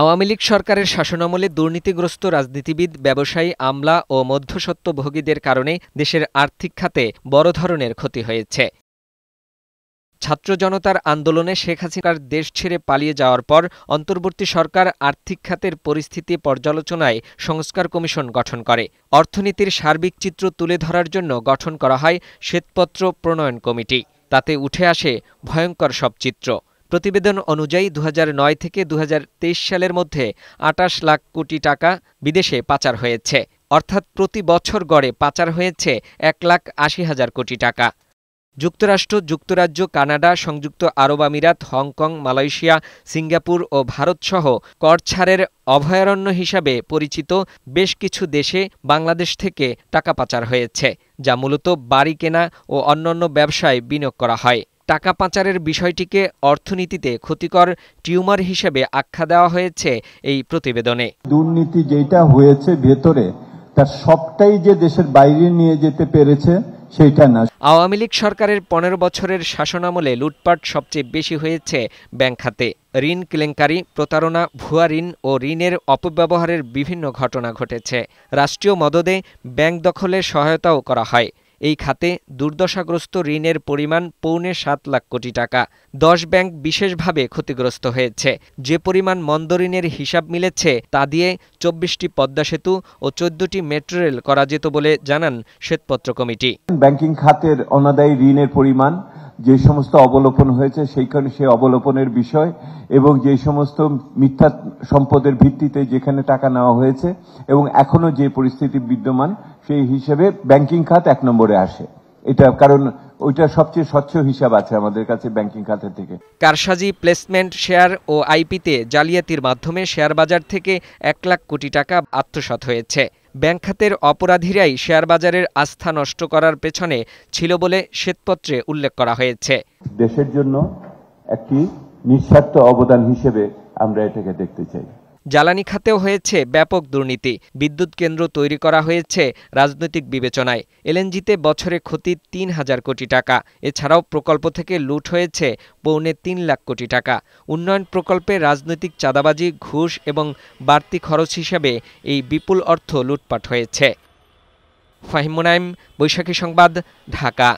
আওয়ামী লীগ সরকারের শাসনামলে দুর্নীতিগ্রস্ত রাজনীতিবিদ ব্যবসায়ী আমলা ও মধ্যস্বত্বভোগীদের কারণে দেশের আর্থিক খাতে বড় ধরনের ক্ষতি হয়েছে ছাত্র জনতার আন্দোলনে শেখ হাসিনার দেশ ছেড়ে পালিয়ে যাওয়ার পর অন্তর্বর্তী সরকার আর্থিক খাতের পরিস্থিতি পর্যালোচনায় সংস্কার কমিশন গঠন করে অর্থনীতির সার্বিক চিত্র তুলে ধরার জন্য গঠন করা হয় শ্বেতপত্র প্রণয়ন কমিটি তাতে উঠে আসে ভয়ঙ্কর সব চিত্র প্রতিবেদন অনুযায়ী দু থেকে দু সালের মধ্যে আটাশ লাখ কোটি টাকা বিদেশে পাচার হয়েছে অর্থাৎ প্রতি বছর গড়ে পাচার হয়েছে এক লাখ আশি হাজার কোটি টাকা যুক্তরাষ্ট্র যুক্তরাজ্য কানাডা সংযুক্ত আরব আমিরাত হংকং মালয়েশিয়া সিঙ্গাপুর ও ভারতসহ কর ছাড়ের অভয়ারণ্য হিসাবে পরিচিত বেশ কিছু দেশে বাংলাদেশ থেকে টাকা পাচার হয়েছে যা মূলত বাড়ি কেনা ও অন্যান্য ব্যবসায় বিনিয়োগ করা হয় টাকা পাচারের বিষয়টিকে অর্থনীতিতে ক্ষতিকর টিউমার হিসেবে আখ্যা দেওয়া হয়েছে এই প্রতিবেদনে দুর্নীতি যেটা হয়েছে ভেতরে তার সবটাই যে দেশের বাইরে নিয়ে যেতে পেরেছে সেটা না আওয়ামী লীগ সরকারের পনেরো বছরের শাসনামলে লুটপাট সবচেয়ে বেশি হয়েছে ব্যাংক খাতে ঋণ কেলেঙ্কারি প্রতারণা ভুয়া ঋণ ও ঋণের অপব্যবহারের বিভিন্ন ঘটনা ঘটেছে রাষ্ট্রীয় মদদে ব্যাংক দখলে সহায়তাও করা হয় এই খাতে দুর্দশাগ্রস্ত ঋণের পরিমাণ পৌনে সাত লাখ কোটি টাকা দশ ব্যাংক বিশেষভাবে ক্ষতিগ্রস্ত হয়েছে যে পরিমাণ মন্দ ঋণের হিসাব মিলেছে তা দিয়ে চব্বিশটি পদ্মা সেতু ও চোদ্দটি মেট্রো রেল করা যেত বলে জানান শ্বেতপত্র কমিটি ব্যাংকিং খাতের অনাদায়ী ঋণের পরিমাণ যে সমস্ত অবলোপন হয়েছে সেইখানে সে অবলোপনের বিষয় এবং যে সমস্ত মিথ্যা সম্পদের ভিত্তিতে যেখানে টাকা নেওয়া হয়েছে এবং এখনও যে পরিস্থিতি বিদ্যমান সেই হিসেবে ব্যাংকিং খাত এক নম্বরে আসে এটা কারণ ওইটা সবচেয়ে স্বচ্ছ হিসাব আছে আমাদের কাছে ব্যাংকিং খাতের থেকে কারসাজি প্লেসমেন্ট শেয়ার ও আইপিতে জালিয়াতির মাধ্যমে শেয়ার বাজার থেকে এক লাখ কোটি টাকা আত্মসাত হয়েছে ব্যাংক খাতের অপরাধীরাই শেয়ার বাজারের আস্থা নষ্ট করার পেছনে ছিল বলে শ্বেতপত্রে উল্লেখ করা হয়েছে দেশের জন্য একটি নিঃস্বার্থ অবদান হিসেবে আমরা এটাকে দেখতে চাই জ্বালানি খাতেও হয়েছে ব্যাপক দুর্নীতি বিদ্যুৎ কেন্দ্র তৈরি করা হয়েছে রাজনৈতিক বিবেচনায় এলএনজিতে বছরে ক্ষতি তিন হাজার কোটি টাকা এছাড়াও প্রকল্প থেকে লুট হয়েছে পৌনে তিন লাখ কোটি টাকা উন্নয়ন প্রকল্পে রাজনৈতিক চাঁদাবাজি ঘুষ এবং বাড়তি খরচ হিসেবে এই বিপুল অর্থ লুটপাট হয়েছে ফাহিমুনাইম বৈশাখী সংবাদ ঢাকা